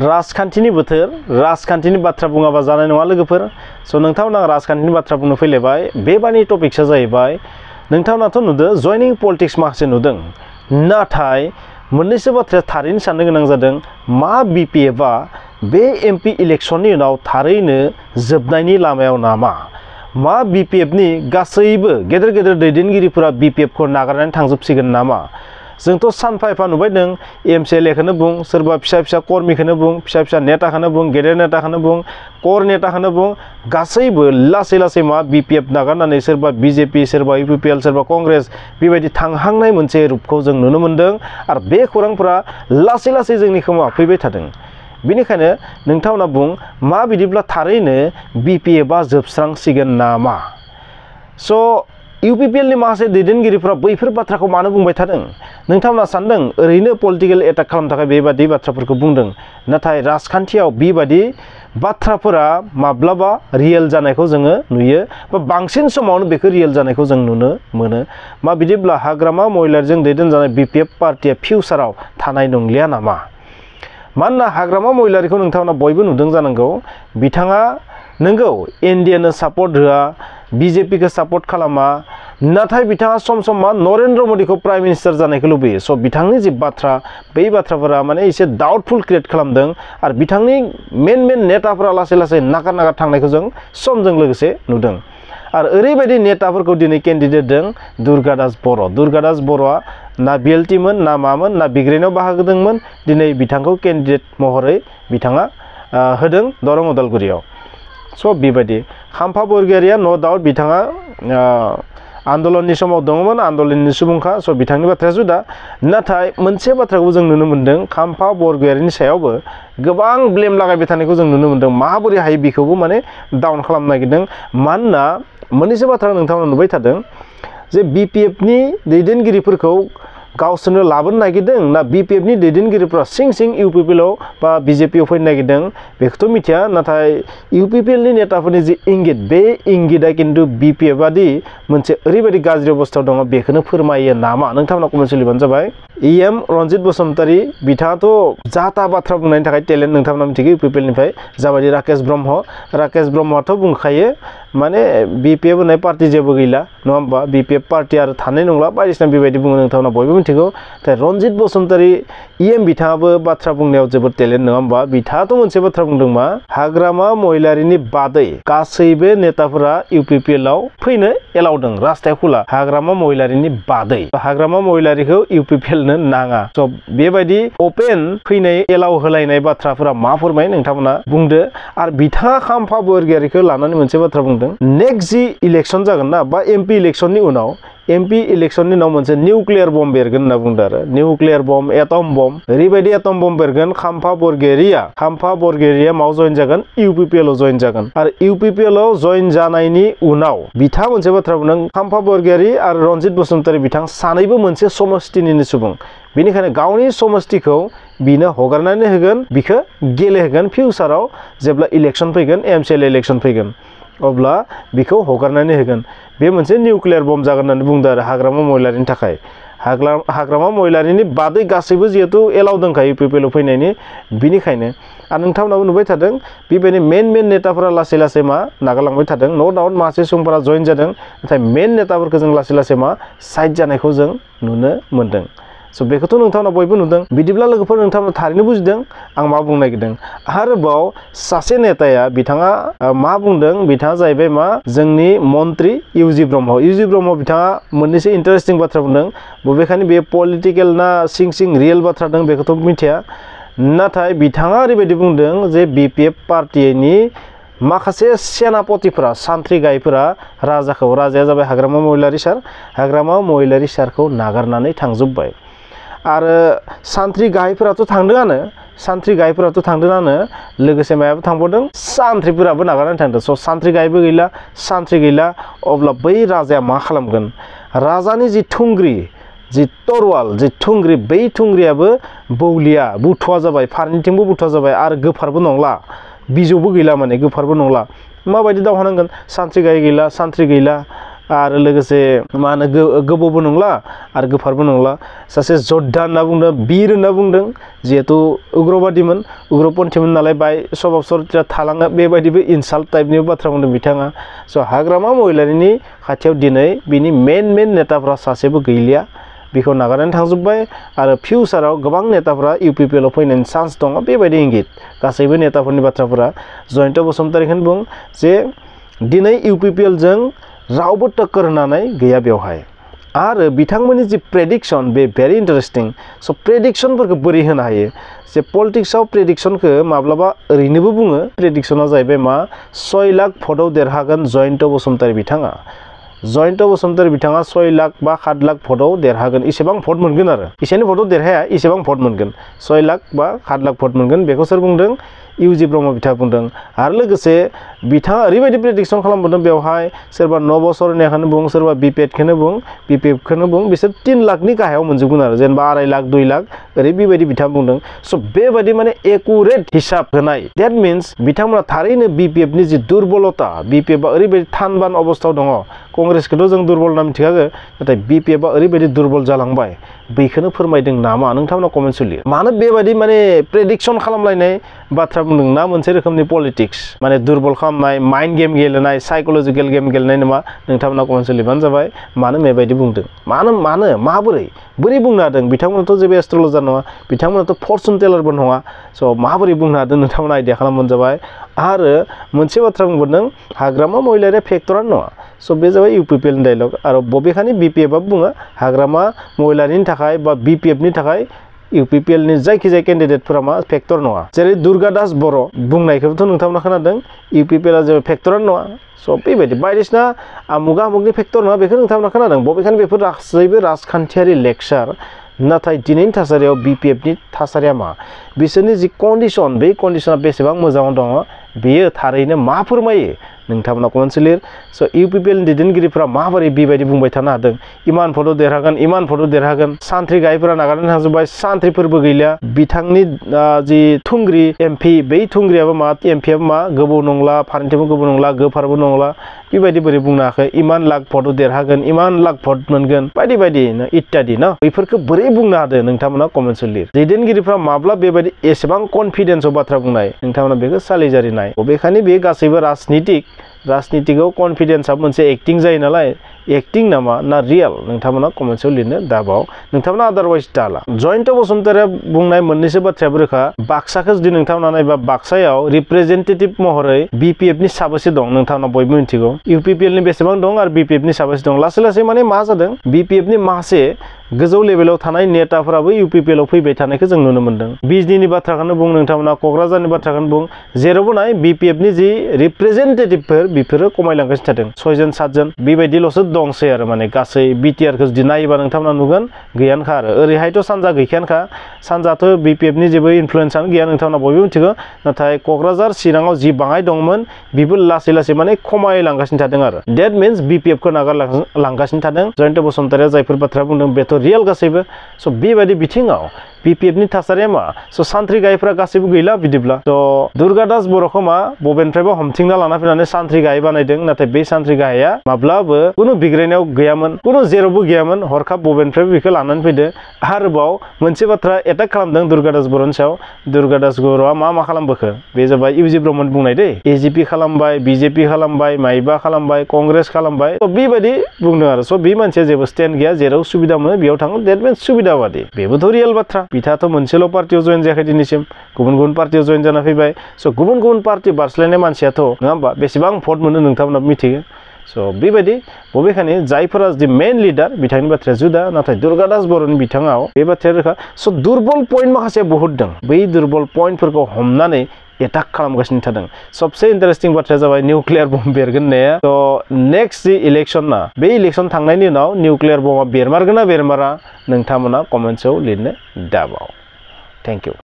राजखान्थिनि बोथोर राजखान्थिनि बाथ्रा बुङाबा जानाय नङा लोगोफोर स' नोंथांमोना आं राजखान्थिनि बाथ्रा बुंनो फैलायबाय बेबानि टपिक्सआ जाहैबाय नोंथांमोनाथ' नुदों जयनिं पलिटिक्स माखासे नुदों नाथाय मोननैसो बाथ्राया थारैनो साननो गोनां जादों मा बि पि एफआ बे एम पि इलेक्सननि उनाव थारैनो जोबनायनि लामायाव नामा मा बि पि एफनि गासैबो गेदेर गेदेर दैदेनगिरिफोरा बि पि एफखौ नागारनानै थांजोबसिगोन नामा जोंथ' सानफा एफा नुबाय नों एम सि एल एखौनो बुं सोरबा फिसा फिसा कर्मिखौनो बुं फिसा फिसा नेताखौनो बुं गेदेर नेताखौनो बुं कर नेताखौनो बुं गासैबो लासै लासै मा बि पि एफ नागारनानै सोरबा बि जे पि सोरबा इउ पि पि एल सोरबा कंग्रेस बेबायदि थांहांनाय मोनसे रुपखौ जों नुनो मोन्दों आरो बे खौरांफोरा लासै लासै जोंनि खोमा फैबाय थादों बेनिखायनो नोंथांमोना बुं मा बिदिब्ला थारैनो बि पि एफआ जोबस्रांसिगोन नामा स' इउ पि पि एलनि माखासे दैदेनगिरिफ्रा बैफोर बाथ्राखौ मानो बुंबाय थादों नोंथांमोना सानदों ओरैनो पलिटिकेल एटाक खालामनो थाखाय बेबादि बाथ्राफोरखौ बुंदों नाथाय राजखान्थियाव बेबादि बाथ्राफोरा माब्लाबा रियेल जानायखौ जोङो नुयो बा बांसिन समावनो बेखौ रियेल जानायखौ जों नुनो मोनो मा बिदिब्ला हाग्रामा महिलारजों दैदेनजानाय बि पि एफ पार्टिया फिउचाराव थानाय नंलिया नामा मानोना हाग्रामा महिलारिखौ नोंथांमोना बयबो नुदों जानांगौ बिथाङा नंगौ इन्डियानो सापर्ट होआ बिजेपिखौ सापर्ट खालामा नाथाय बिथाङा सम सम मा नरेन्द्र मदिखौ प्राइम मिनिस्टार जानायखौ लुबैयो स' बिथांनि जि बाथ्रा बै बाथ्राफोरा माने एसे डाउटफुल क्रियेट खालामदों आरो बिथांनि मेन मेन नेताफोरा लासै लासै नागार नागार थांनायखौ जों समजों लोगोसे नुदों आरो ओरैबायदि नेताफोरखौ दिनै केन्डिडेट दों दुर्गादास बर' दुर्गादास बर'आ ना बिएलटिमोन ना मामोन ना बिग्रेनाव बाहागो दोंमोन दिनै बिथांखौ केन्डिडेट महरै बिथाङा होदों दरं उदालगुरियाव सो बेबायदि खाम्फा बरगयारिया न' डाउट बिथाङा आन्दलननि समाव दङमोन आन्दलननि सुबुंखा स' बिथांनि बाथ्राया जुदा नाथाय मोनसे बाथ्राखौ जों नुनो मोन्दों खाम्फा बरगयारिनि सायावबो गोबां ब्लेम लागायबाय थानायखौ जों नुनो मोन्दों माबोरै हायो बेखौबो माने डाउन खालामनो नागिरदों मानोना मोननैसो बाथ्रा नोंथांमोना नुबाय थादों जे बि पि एफनि दैदेनगिरिफोरखौ गावसोरनो लाबोनो नागिरदों ना बिपिएफनि दैदेनगिरिफ्रा सिं सिं इउपिपिएलाव बा बिजेपिआव फैनो नागिरदों बेखौथ' मिथिया नाथाय इउपिपिएलनि नेताफोरनि जि इंगित बे इंगितआ खिन्थु बिपिएफआ दि मोनसे ओरैबायदि गाज्रि अबस्थायाव दङ बेखौनो फोरमायो नामा नोंथांमोना कमेन्ट सोलिबानो जाबाय इ e एम बसुमतारी बिथाङाथ' जाता बाथ्रा बुंनायनि थाखाय टेलेन्ट नोंथांमोना मिथिगौ इउपिपिएलनिफ्राय जाबायदि राकेश ब्रह्म राकेश ब्रह्मआथ' बुंखायो माने बिपिएफ होननाय पार्टि जेबो गैला नङा होमबा बिपिएफ पार्टि आरो थानाय नंला बायदिसिना बेबायदि बुङो नोंथांमोना बयबो मिथिगौ दा रनजित बसुमतारी इएम बिथाङाबो बाथ्रा बुंनायाव जोबोद टेलेन्ट नङा होमबा बिथाङाथ' मोनसे बाथ्रा बुंदों मा हाग्रामा महिलारिनि बादै गासैबो नेताफोरा इउ पि पि एल आव फैनो एलावदों राजथाय खुला हाग्रामा महिलारिनि बादै हाग्रामा महिलारिखौ इउ पि पि एल नो नाङा स' बेबायदि अपेन फैनाय एलाव होलायनाय बाथ्राफोरा मा फोरमाय नोंथांमोना बुंदो आरो बिथाङा खाम्फा बरगियारिखौ लानानै मोनसे बाथ्रा बुंदों नेक्स्ट जि इलेक्सन जागोन ना बा एम पि इलेक्सननि उनाव एमपि इलेक्सननि उनाव मोनसे निउक्लियार बम बेरगोन होनना बुंदों आरो निउक्लियार बम एटम बम ओरैबायदि एटम बम बेरगोन खाम्फा बरगेरिया खाम्फा बरगेरिया माव जयन जागोन इउपिपिएलआव जयन जागोन आरो इउपिपिएलआव जयन जानायनि उनाव बिथां मोनसे बाथ्रा बुंदों खाम्फा बरगयारि आरो रनजित बसुमतारी बिथां सानैबो मोनसे समस्तिनिनो सुबुं बेनिखायनो गावनि समस्तिखौ बिनो हगारनानै होगोन बिखौ गेलेहोगोन फिउचाराव जेब्ला इलेक्सन फैगोन एमसिएल इलेक्सन फैगोन अब्ला बेखौ हगारनानै होगोन बे मोनसे निउक्लियार बम जागोन होननानै बुंदों आरो हाग्रामा महिलारिनि थाखाय हाग्रा हाग्रामा महिलारिनि बादै गासैबो जिहेतु एलाव दंखायो पिपिएलाव फैनायनि बिनिखायनो आरो नोंथांमोनाबो नुबाय थादों बेबायदि मेन मेन नेताफोरा लासै लासै मा नागारलांबाय थादों न' डाउट मासे सुबुंफोरा जइन जादों नाथाय मेन नेताफोरखौ जों लासै लासै मा साइड जानायखौ जों नुनो मोन्दों सो बेखौथ' नोंथांमोना बयबो नुदों बिदिब्ला लोगोफोर नोंथांमोना थारैनो बुजिदों आं मा बुंनो नागिरदों आरोबाव सासे नेताया बिथाङा मा बुंदों बिथाङा जाहैबाय मा जोंनि मन्त्रि इउजि ब्रह्म इउजि ब्रह्म बिथाङा मोननैसो इन्टारेस्टिं बाथ्रा बुंदों बबेखानि बे पलिटिकेल ना सिं सिं रियेल बाथ्रा दं बेखौथ' मिथिया नाथाय बिथाङा ओरैबायदि बुंदों जे बि पि एफ पार्टिनि माखासे सेनापतिफोरा सान्थ्रि गायफोरा राजाखौ राजाया जाबाय हाग्रामा महिलारि सार हाग्रामा महिलारि सारखौ नागारनानै थांजोब्बाय आरो सान्थ्रि गाहायफोराथ' थांदोंआनो सान्थ्रि गाहायफोराथ' थांदोंआनो लोगोसे मायाबो थांबावदों सान्थ्रिफोराबो नागारनानै थांदों स' सान्थ्रि गाहायबो गैला सान्थ्रि गैला अब्ला बै राजाया मा खालामगोन राजानि जि थुंग्रि जि तरवाल जि थुंग्रि बै थुंग्रियाबो बौलिया बुथुवा जाबाय फारनैथिंबो बुथुवा जाबाय आरो गोफारबो नंला बिजौबो गैला माने गोफारबो नंला माबायदि दावहा नांगोन सान्थ्रि गाहाय गैला सान्थ्रि गैला आरो लोगोसे मा होनो गोबौबो नंला आरो गोफारबो नंला सासे जद्धा होनना बुंदों बिर होनना बुंदों जिहेथु उग्रबादिमोन उग्रपन्थीमोन नालाय बाय स्वभाब सरित्रा थालाङो बेबायदिबो इनसाल्ट टाइपनि बाथ्रा बुंदों बिथाङा स' हाग्रामा महिलारिनि खाथियाव दिनै बिनि मेन मेन नेताफ्रा सासेबो गैलिया बेखौ नागारनानै थांजोब्बाय आरो फिउचाराव गोबां नेताफ्रा इउ पि पि एलाव फैनायनि चान्स दङ बेबायदि इंगित गासैबो नेताफोरनि बाथ्राफोरा जयन्त बसुमतारीखौनो बुं जे दिनै इउ पि पि एलजों रावबो टक्कर होनानै गैया बेवहाय आरो बिथांमोननि जि प्रेडिक्सन बे भेरि इन्टारेस्टिं सो प्रेडिक्सनफोरखौ बोरै होनो हायो जे पलिटिक्सआव प्रेडिक्सनखौ माब्लाबा ओरैनोबो बुङो प्रेडिक्सना जाहैबाय मा सय लाख भटआव देरहागोन जयन्त बसुमतारी बिथाङा जयन्त बसुमतारी बिथाङा सय लाख बा सात लाख भटआव देरहागोन इसेबां भट मोनगोन आरो इसेनि भटआव देरहाया इसेबां भट मोनगोन सय लाख बा सात लाख भट मोनगोन बेखौ सोर बुंदों इउजि ब्रह्म बिथाङा बुंदों आरो लोगोसे बिथाङा ओरैबायदि प्रेडिक्सन खालामबोदों बेवहाय सोरबा नव सरनियाखौनो बुं सोरबा बिपिएडखौनो बुं बिपिएफखौनो बुं बिसोर तिन लाखनि गाहायाव मोनजोबगोन आरो जेनेबा आराय लाख दुइ लाख ओरै बेबायदि बिथाङा बुंदों स' बेबायदि माने एकुरेट हिसाब होनाय देट मिन्स बिथांमोना थारैनो बिपिएफनि जि दुर्बलता बिपिएफआ ओरैबायदि थानबान अबस्थायाव दङ कंग्रेसखौथ' जों दुर्बल होनना मिथिखागो नाथाय बिपिएफआ ओरैबायदि दुर्बल जालांबाय बेखौनो फोरमायदों नामा नोंथांमोना कमेन्ट सोलियो मानो बेबायदि माने प्रेडिक्सन खालामलायनाय बाथ्रा बुंदों ना मोनसे रोखोमनि पलिटिक्स माने दुर्बल खालामनाय माइन्ड गेम गेलेनाय साइक'लजिकेल गेम गेलेनाय नामा नोंथांमोना कमेन्ट सोलिबानो जाबाय मानो बेबायदि बुंदों मानो मानो माबोरै बोरै बुंनो हादों बिथांमोनाथ' जेबो एस्ट्र'लजार नङा बिथांमोनाथ' फर्चुन टेलारबो नङा स' माबोरै बुंनो हादों नोंथांमोना आइडिया खालामबानो जाबाय आरो मोनसे बाथ्रा बुंबावदों हाग्रामा महिलारिया फेक्टरानो नङा सबे जाबाय इउ पि पि एल डायलग आरो बबेखानि बि पि एफ आ बुङो हाग्रामा महिलानि थाखाय बा बि पि एफनि थाखाय इउ पि पि एल नि जायखिजाया केन्दिडेटफोरा मा फेक्टर नङा जेरै दुर्गा दास बर' बुंनायखौबोथ' नोंथांमोना खोनादों इउ पि पि एल आ जेबो फेक्टरानो नङा सब बेबायदि बायदिसिना आमुगा आमुगनि फेक्टर नङा बेखौ नोंथांमोना खोनादों बबेखानि बेफोर गासैबो राजखान्थियारि लेक्सार नाथाय दिनैनि थासारियाव बि पि एफनि थासारिया मा बिसोरनि जि कन्डिसन बे कन्डिसना बेसेबां मोजाङाव दङ बेयो थारैनो मा फोरमायो नोंथांमोना कमेन्ट लिर स' इउ पि पि एल दैदेनगिरिफोरा माबोरै बेबायदि बुंबाय थानो हादों इमान भटआव देरहागोन इमान भटआव देरहागोन सान्थ्रि गायफोरा नागारनो थांजोब्बाय सान्थ्रिफोरबो गैलिया बिथांनि जि थुंग्रि एम पि बै थुंग्रियाबो मा एम पियाबो मा गोबौ नंला फारनैथिंबो गोबौ नंला गोफारबो नंला बेबायदि बोरै बुंनो इमान लाख भट देरहागोन इमान लाख भट मोनगोन बायदि बायदि इत्यादि ना बैफोरखौ बोरै बुंनो हादों नोंथांमोना कमेन्ट्सआव लिर दैदेनगिरिफ्रा माब्ला बेबायदि एसेबां कनफिडेन्सआव बाथ्रा बुंनाय नोंथांमोना बेखौ सालिजारिनाय बबेखानि बे गासैबो राजनितिक राजनितिकआव कनफिडेन्सआ मोनसे एक्टिं जायो नालाय एक्टिंग नामा ना रियल नोंथांमोना कमेन्ट्सआव लिरनो दाबाव नोंथांमोना आदारवाइज दाला जयन्त बसुमतारिया बुंनाय मोननैसो बाथ्रायाबो रोखा बाक्साखौ जुदि नोंथांमोना नायबा बाक्सायाव रिप्रेजेन्टेटिभ महरै बिपिएफ नि साबेसे दं नोंथांमोना बयबो मिन्थिगौ इउपिपिएल नि बेसेबां दं आरो बिपिएफ साबेसे दं लासै लासै माने मा जादों बिपिएफ नि माखासे गोजौ लेभेलाव थानाय नेताफोराबो इउपिपिएलआव फैबाय थानायखौ जों नुनो मोन्दों बिजनिनि बाथ्राखौनो बुं नोंथांमोना क'क्राझारनि बाथ्राखौनो बुं जेरावबो नाय बिपिएफनि जि रिप्रेजेन्टेटिभफोर बेफोरो खमायलांगासिनो थादों सयजन सातजन बेबायदिल'सो दंसै आरो माने गासै बिटिआरखौ जुदि नायोबा नोंथांमोना नुगोन गैयानोखा सानजा ओरैहायथ' सानजा तो सानजाथ' बिपिएफनि जेब इनफ्लुयेन्सआनो गैया नोंथांमोना बयबो मिथिगौ नाथाय क'क्राझार चिराङाव जि बाङाय दंमोन बेबो लासै लासै माने खमायलांगासिनो थादों आरो डेट मिन्स को नागारलांगासिनो थादों जयंत बसुमतारिया जायफोर बाथ्रा बुद्ध बेथ' रियेल गासैबो स' बेबायदि बिथिङाव पीपीएफ थासारिया मा स' सान्थ्रि गायफ्रा गासैबो गैला बिदिब्ला थ' दुर्गा दास बर'खौ मा बबेनिफ्रायबा हमथिंना लाना फैनानै सान्थ्रि गाहाय बानायदों नाथाय बे सान्थ्रि गाहाया माब्लाबो कुनु बिग्रायनायाव गैयामोन कुनु जेरावबो गैयामोन हरखाब बबेनिफ्रायबो बेखौ लानानै फैदो आरोबाव मोनसे बाथ्रा एटाक खालामदों दुर्गा दास बर'नि सायाव दुर्गा दास बर'आ मा मा खालामबोखो बे जाबाय इउजि ब्रह्मन बुंनाय दै एजिपि खालामबाय बिजेपि खालामबाय माइबा खालामबाय कंग्रेस खालामबाय थ' बेबायदि बुंदों आरो स' बे मानसिया जेबो स्टेन्ड गैया जेराव सुबिदा मोनो बेयाव थाङो देट मिन्स सुबिदाबादि बेबोथ' रियेल बाथ्रा बिथाथ' तो मोनसेल' पार्टियाव जयन जायाखै दिनैसिम गुबुन गुबुन पार्टियाव जयन जाना फैबाय स' गुबुन गुबुन पार्टि बारस्लायनाय मानसियाथ' नङा होमबा बेसेबां भट मोनो नोंथांमोनाबो मिथिगौ स' बेबायदि बबेखानि जायफोरा जि मेन लिडार बिथांनि बाथ्राया जुदा नाथाय दुर्गादास बर'नि बिथाङाव बे बाथ्राया रोखा स' दुर्बल पइन्ट माखासे बहुद दं बै दुर्बल पइन्टफोरखौ हमनानै एटाक खालामगासिनो थादों सबसे इन्टारेस्टिं बाथ्राया जाबाय निउक्लियार बम बेरगोन होननाया नेक्स्ट जि इलेक्सना बे इलेक्सन थांनायनि उनाव निउक्लियार बमा बेरमारगोन ना बेरमारा नोंथांमोना कमेन्ट्सआव लिरनो दाबाव थेंक इउ